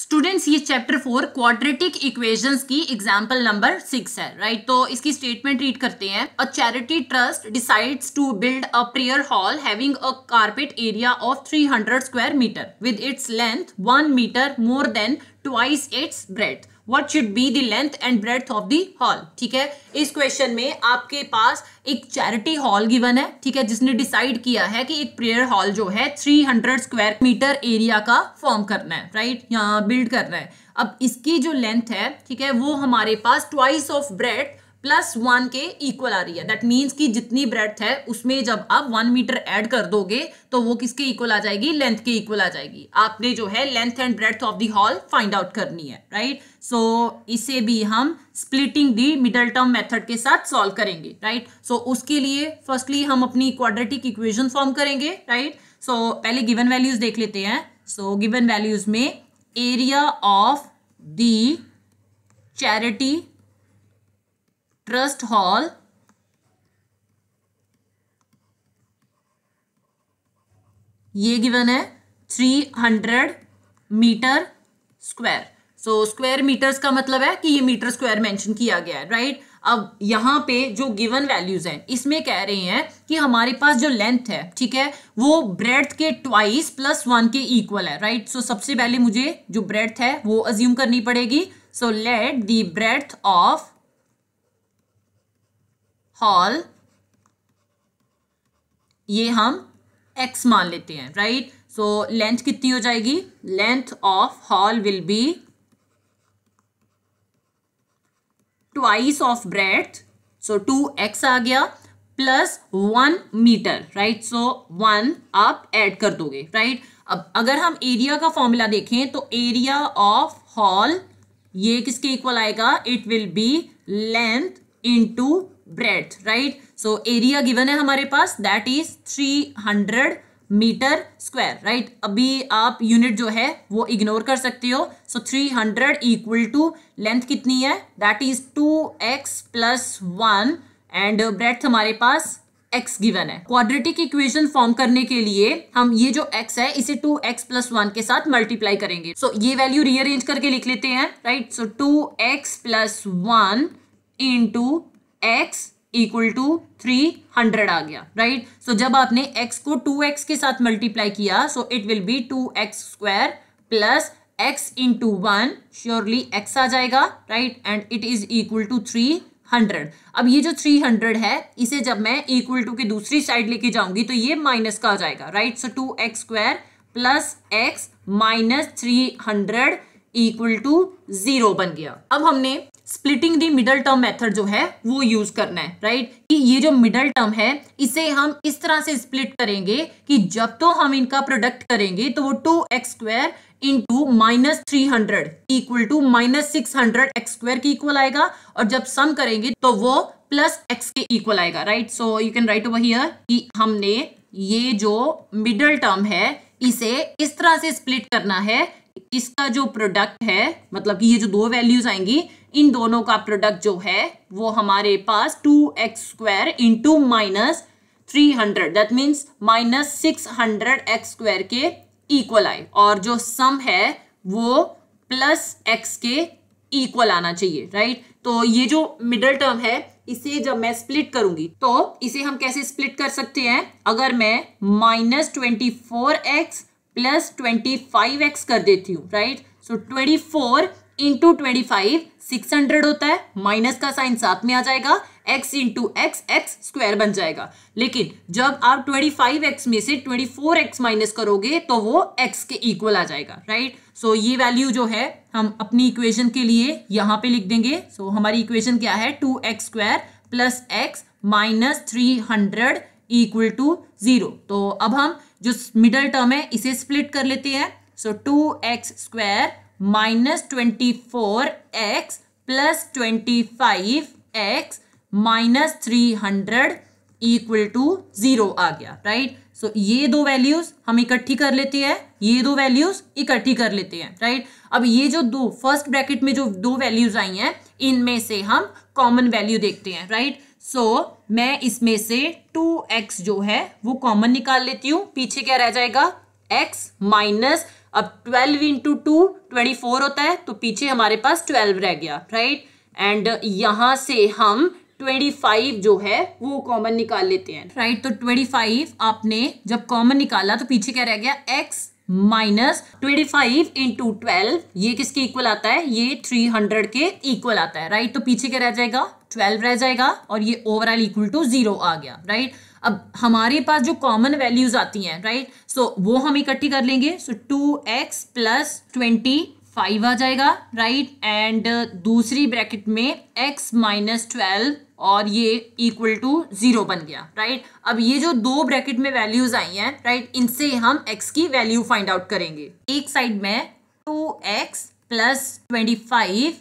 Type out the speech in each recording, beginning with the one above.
Students ये chapter four quadratic equations की example number six है राइट तो इसकी स्टेटमेंट रीड करते हैं a charity trust decides to build a prayer hall having a carpet area of 300 square metre with its length one metre more than twice its breadth what should be देंथ length and breadth of the hall ठीक है इस question में आपके पास एक charity hall given है ठीक है जिसने डिसाइड किया है कि एक प्रेयर हॉल जो है 300 स्क्वायर मीटर एरिया का फॉर्म करना है राइट यहाँ बिल्ड करना है अब इसकी जो लेंथ है ठीक है वो हमारे पास twice of breadth plus one के इक्वल आ रही है दैट मीन्स कि जितनी ब्रेथ है उसमें जब आप वन मीटर ऐड कर दोगे तो वो किसके इक्वल आ जाएगी लेंथ के इक्वल आ जाएगी आपने जो है length and breadth of the hall find out करनी है राइट सो so, इसे भी हम splitting the middle term method के साथ सॉल्व करेंगे राइट सो so, उसके लिए फर्स्टली हम अपनी क्वाड्रेटिक इक्वेशन फॉर्म करेंगे राइट सो so, पहले गिवन वैल्यूज देख लेते हैं सो गिवन वैल्यूज में area of the charity trust hall ये गिवन है three hundred metre square so square metres का मतलब है कि ये मीटर स्क्वायर मेंशन किया गया है राइट right? अब यहां पे जो गिवन वैल्यूज हैं इसमें कह रहे हैं कि हमारे पास जो लेंथ है ठीक है वो ब्रेड के ट्वाइस प्लस वन के इक्वल है राइट right? सो so, सबसे पहले मुझे जो ब्रेड है वो अज्यूम करनी पड़ेगी so let the breadth of hall ये हम एक्स मान लेते हैं राइट सो लेंथ कितनी हो जाएगी length of hall will be twice of breadth so two x आ गया plus one metre right so one आप ऐड कर दोगे राइट right? अब अगर हम एरिया का फॉर्मूला देखें तो एरिया ऑफ हॉल ये किसके इक्वल आएगा it will be length into breadth right so area given है हमारे पास that is 300 metre square right अभी आप यूनिट जो है वो इग्नोर कर सकते हो so three hundred equal to length कितनी है that is two x plus one and breadth हमारे पास x गिवन है क्वाड्रेटिक इक्वेशन फॉर्म करने के लिए हम ये जो x है इसे 2x एक्स प्लस वन के साथ मल्टीप्लाई करेंगे सो so, ये वैल्यू रीअरेंज करके लिख लेते हैं right so 2x x plus one into x equal to three hundred आ गया राइट right? सो so, जब आपने एक्स को टू एक्स के साथ मल्टीप्लाई किया so it will be two x square plus x into one surely x आ जाएगा right and it is equal to three hundred अब ये जो थ्री हंड्रेड है इसे जब मैं इक्वल टू के दूसरी साइड लेके जाऊंगी तो ये माइनस का आ जाएगा right so two x square plus x minus three hundred equal to zero बन गया अब हमने splitting the middle term method जो है वो यूज करना है राइट कि ये जो मिडल टर्म है इसे हम इस तरह से स्प्लिट करेंगे कि जब तो हम इनका प्रोडक्ट करेंगे तो वो two x square into minus three hundred equal to minus six hundred x square की इक्वल आएगा और जब सम करेंगे तो वो प्लस एक्स के इक्वल आएगा right so you can write over here कि हमने ये जो मिडल टर्म है इसे इस तरह से स्प्लिट करना है इसका जो प्रोडक्ट है मतलब कि ये जो दो वैल्यूज आएंगी इन दोनों का प्रोडक्ट जो है वो हमारे पास two x square into minus three hundred that means minus six hundred x square के इक्वल आए और जो सम है वो प्लस एक्स के इक्वल आना चाहिए राइट तो ये जो मिडल टर्म है इसे जब मैं स्प्लिट करूंगी तो इसे हम कैसे स्प्लिट कर सकते हैं अगर मैं minus twenty four x plus twenty five x कर देती हूँ right so twenty four into twenty five six hundred होता है माइनस का साइन साथ में आ जाएगा x into x x square बन जाएगा लेकिन जब आप ट्वेंटी फाइव एक्स में से ट्वेंटी फोर एक्स माइनस करोगे तो वो एक्स के इक्वल आ जाएगा राइट right? सो so, ये वैल्यू जो है हम अपनी इक्वेशन के लिए यहाँ पे लिख देंगे सो so, हमारी इक्वेशन क्या है two x square plus x minus three hundred equal to zero तो अब हम जो मिडल टर्म है इसे स्प्लिट कर लेते हैं so two x square minus twenty four x plus twenty five x minus three hundred equal to zero आ गया राइट right? सो so, ये दो वैल्यूज हम इकट्ठी कर लेते हैं ये दो वैल्यूज इकट्ठी कर लेते हैं राइट अब ये जो दो फर्स्ट ब्रैकेट में जो दो वैल्यूज आई हैं इनमें से हम कॉमन वैल्यू देखते हैं राइट सो so, मैं इसमें से टू एक्स जो है वो कॉमन निकाल लेती हूँ पीछे क्या रह जाएगा एक्स माइनस अब twelve into two twenty four होता है तो पीछे हमारे पास ट्वेल्व रह गया राइट एंड यहां से हम ट्वेंटी फाइव जो है वो कॉमन निकाल लेते हैं राइट तो ट्वेंटी फाइव आपने जब कॉमन निकाला तो पीछे क्या रह गया x minus twenty five into twelve ये किसके इक्वल आता है ये थ्री हंड्रेड के इक्वल आता है राइट तो पीछे क्या रह जाएगा ट्वेल्व रह जाएगा और ये ओवरऑल इक्वल टू जीरो आ गया राइट अब हमारे पास जो कॉमन वैल्यूज आती हैं राइट सो वो हम इकट्ठी कर लेंगे so two x plus twenty five आ जाएगा राइट right? एंड uh, दूसरी ब्रैकेट में एक्स माइनस ट्वेल्व और ये इक्वल टू जीरो बन गया राइट right? अब ये जो दो ब्रैकेट में वैल्यूज आई हैं राइट right? इनसे हम एक्स की वैल्यू फाइंड आउट करेंगे एक साइड में two x plus twenty five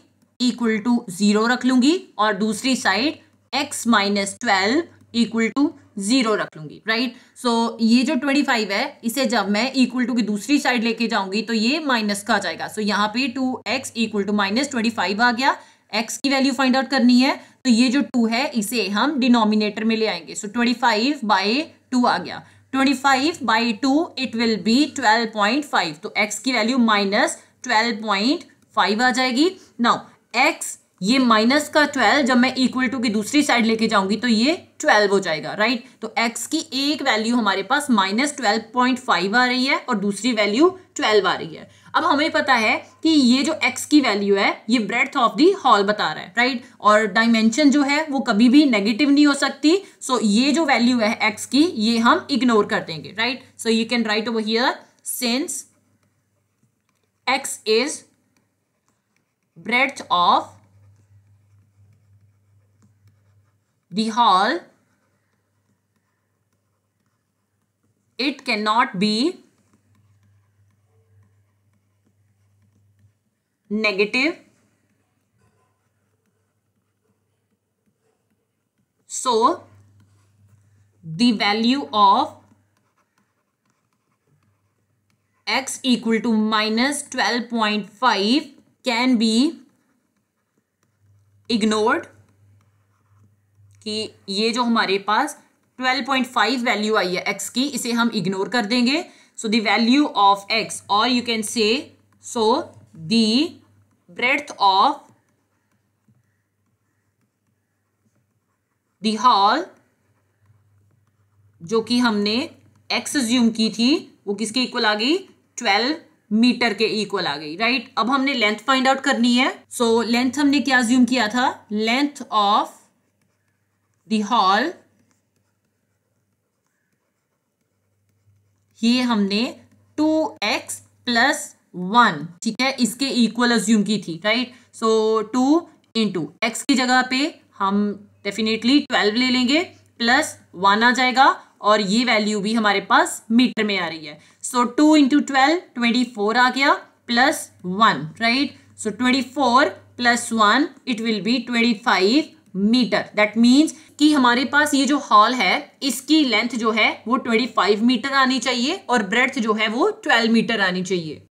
equal to zero रख लूंगी और दूसरी side x minus twelve equal to zero रख लूंगी राइट सो ये जो ट्वेंटी फाइव है इसे जब मैं इक्वल टू की दूसरी साइड लेके जाऊंगी तो ये माइनस का आ जाएगा सो so, यहाँ पे two x equal to minus twenty five आ गया एक्स की वैल्यू फाइंड आउट करनी है तो ये जो टू है इसे हम डिनोमिनेटर में ले आएंगे so twenty five by two आ गया twenty five by two it will be twelve point five तो एक्स की value minus twelve point five आ जाएगी नाउ एक्स ये माइनस का ट्वेल्व जब मैं इक्वल टू की दूसरी साइड लेके जाऊंगी तो ये ट्वेल्व हो जाएगा राइट तो एक्स की एक वैल्यू हमारे पास माइनस ट्वेल्व पॉइंट फाइव आ रही है और दूसरी वैल्यू ट्वेल्व आ रही है अब हमें पता है कि ये जो एक्स की वैल्यू है ये ब्रेथ ऑफ दी हॉल बता रहा है राइट और डायमेंशन जो है वो कभी भी नेगेटिव नहीं हो सकती सो so ये जो वैल्यू है एक्स की ये हम इग्नोर कर देंगे right so you can write over here since x is breadth of the hall it cannot be negative so the value of x equal to minus 12.5 can be ignored कि ये जो हमारे पास 12.5 value आई है x की इसे हम ignore कर देंगे so the value of x और you can say so the breadth of the hall जो कि हमने एक्स ज्यूम की थी वो किसके इक्वल आ गई ट्वेल्व मीटर के इक्वल आ गई राइट right? अब हमने लेंथ फाइंड आउट करनी है सो so, लेंथ हमने क्या ज्यूम किया था लेंथ ऑफ the hall ये हमने टू एक्स प्लस वन ठीक है इसके इक्वल अज्यूम की थी right so two into x की जगह पे हम डेफिनेटली ट्वेल्व ले लेंगे प्लस वन आ जाएगा और ये वैल्यू भी हमारे पास मीटर में आ रही है so two into twelve twenty four आ गया plus one right so twenty four plus one it will be twenty five meter that means कि हमारे पास ये जो हॉल है इसकी लेंथ जो है वो 25 मीटर आनी चाहिए और ब्रेथ जो है वो 12 मीटर आनी चाहिए